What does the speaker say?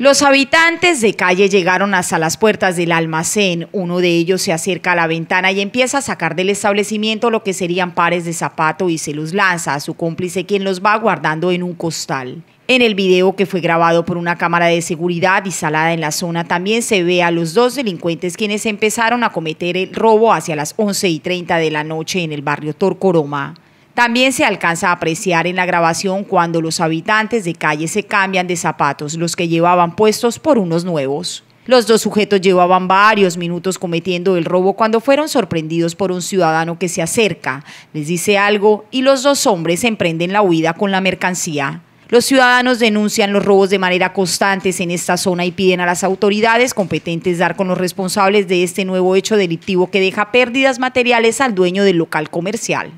Los habitantes de calle llegaron hasta las puertas del almacén. Uno de ellos se acerca a la ventana y empieza a sacar del establecimiento lo que serían pares de zapato y se los lanza a su cómplice quien los va guardando en un costal. En el video que fue grabado por una cámara de seguridad instalada en la zona también se ve a los dos delincuentes quienes empezaron a cometer el robo hacia las 11 y 30 de la noche en el barrio Torcoroma. También se alcanza a apreciar en la grabación cuando los habitantes de calle se cambian de zapatos, los que llevaban puestos por unos nuevos. Los dos sujetos llevaban varios minutos cometiendo el robo cuando fueron sorprendidos por un ciudadano que se acerca, les dice algo y los dos hombres emprenden la huida con la mercancía. Los ciudadanos denuncian los robos de manera constante en esta zona y piden a las autoridades competentes dar con los responsables de este nuevo hecho delictivo que deja pérdidas materiales al dueño del local comercial.